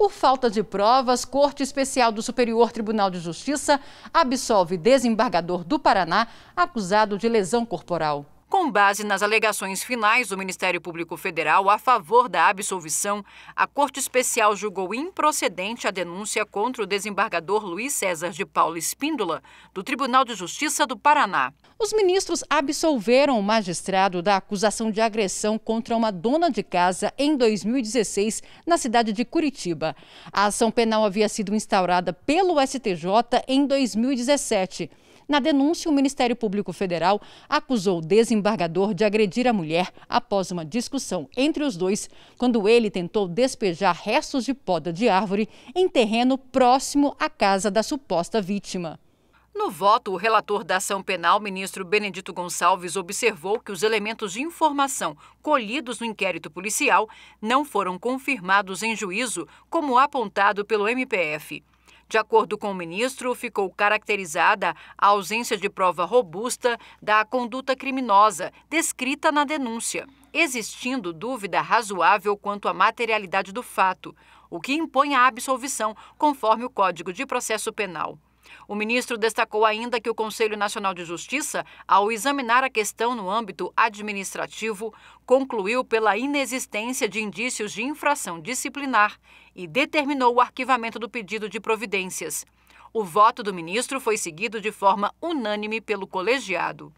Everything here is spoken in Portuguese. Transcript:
Por falta de provas, Corte Especial do Superior Tribunal de Justiça absolve desembargador do Paraná acusado de lesão corporal. Com base nas alegações finais do Ministério Público Federal a favor da absolvição, a Corte Especial julgou improcedente a denúncia contra o desembargador Luiz César de Paula Espíndola, do Tribunal de Justiça do Paraná. Os ministros absolveram o magistrado da acusação de agressão contra uma dona de casa em 2016, na cidade de Curitiba. A ação penal havia sido instaurada pelo STJ em 2017. Na denúncia, o Ministério Público Federal acusou o desembargador de agredir a mulher após uma discussão entre os dois, quando ele tentou despejar restos de poda de árvore em terreno próximo à casa da suposta vítima. No voto, o relator da ação penal, ministro Benedito Gonçalves, observou que os elementos de informação colhidos no inquérito policial não foram confirmados em juízo, como apontado pelo MPF. De acordo com o ministro, ficou caracterizada a ausência de prova robusta da conduta criminosa descrita na denúncia, existindo dúvida razoável quanto à materialidade do fato, o que impõe a absolvição, conforme o Código de Processo Penal. O ministro destacou ainda que o Conselho Nacional de Justiça, ao examinar a questão no âmbito administrativo, concluiu pela inexistência de indícios de infração disciplinar e determinou o arquivamento do pedido de providências. O voto do ministro foi seguido de forma unânime pelo colegiado.